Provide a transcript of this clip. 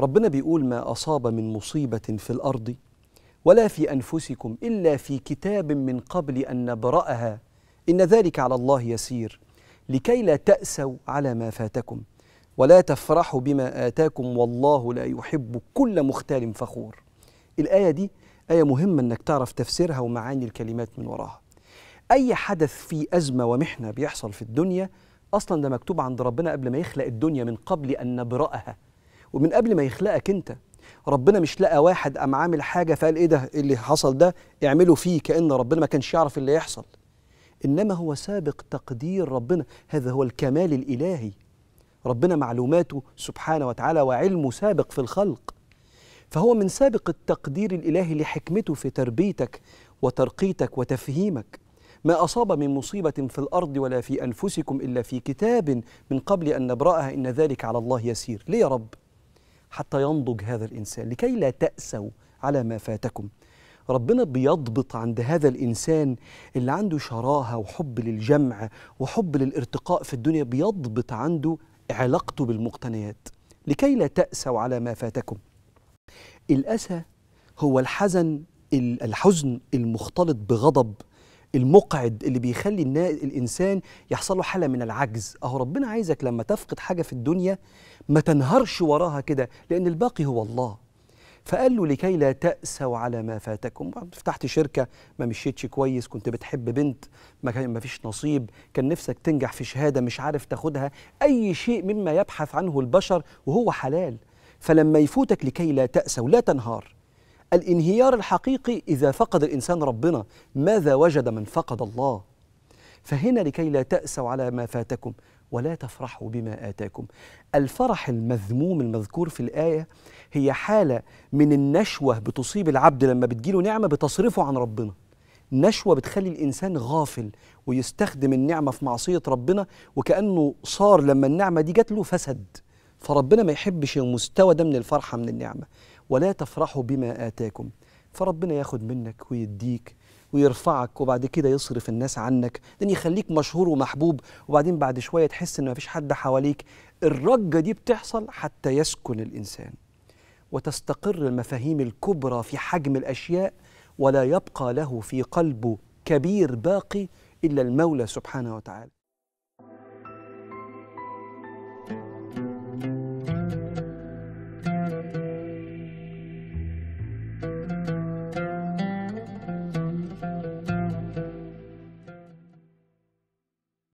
ربنا بيقول ما أصاب من مصيبة في الأرض ولا في أنفسكم إلا في كتاب من قبل أن نبرأها إن ذلك على الله يسير لكي لا تأسوا على ما فاتكم ولا تفرحوا بما آتاكم والله لا يحب كل مختال فخور الآية دي آية مهمة أنك تعرف تفسيرها ومعاني الكلمات من وراها أي حدث فيه أزمة ومحنة بيحصل في الدنيا أصلا ده مكتوب عند ربنا قبل ما يخلق الدنيا من قبل أن نبرأها ومن قبل ما يخلقك انت ربنا مش لقى واحد قام عامل حاجه فقال ايه ده إيه اللي حصل ده اعمله فيه كان ربنا ما كانش يعرف اللي يحصل انما هو سابق تقدير ربنا هذا هو الكمال الالهي ربنا معلوماته سبحانه وتعالى وعلمه سابق في الخلق فهو من سابق التقدير الالهي لحكمته في تربيتك وترقيتك وتفهيمك ما أصاب من مصيبة في الأرض ولا في أنفسكم إلا في كتاب من قبل أن نبرأها إن ذلك على الله يسير ليه يا رب حتى ينضج هذا الإنسان لكي لا تأسوا على ما فاتكم ربنا بيضبط عند هذا الإنسان اللي عنده شراهة وحب للجمع وحب للارتقاء في الدنيا بيضبط عنده علاقته بالمقتنيات لكي لا تأسوا على ما فاتكم الأسى هو الحزن الحزن المختلط بغضب المقعد اللي بيخلي الانسان يحصل له حاله من العجز اهو ربنا عايزك لما تفقد حاجه في الدنيا ما تنهارش وراها كده لان الباقي هو الله فقال له لكي لا تأسوا على ما فاتكم فتحت شركة ما مشيتش كويس كنت بتحب بنت ما فيش نصيب كان نفسك تنجح في شهادة مش عارف تاخدها أي شيء مما يبحث عنه البشر وهو حلال فلما يفوتك لكي لا تأسوا لا تنهار الانهيار الحقيقي إذا فقد الإنسان ربنا ماذا وجد من فقد الله فهنا لكي لا تأسوا على ما فاتكم ولا تفرحوا بما آتاكم الفرح المذموم المذكور في الآية هي حالة من النشوة بتصيب العبد لما بتجيله نعمة بتصرفه عن ربنا نشوة بتخلي الإنسان غافل ويستخدم النعمة في معصية ربنا وكأنه صار لما النعمة دي جات له فسد فربنا ما يحبش المستوى ده من الفرحة من النعمة ولا تفرحوا بما آتاكم فربنا ياخد منك ويديك ويرفعك وبعد كده يصرف الناس عنك لان يخليك مشهور ومحبوب وبعدين بعد شويه تحس ان مفيش حد حواليك الرجه دي بتحصل حتى يسكن الانسان وتستقر المفاهيم الكبرى في حجم الاشياء ولا يبقى له في قلبه كبير باقي الا المولى سبحانه وتعالى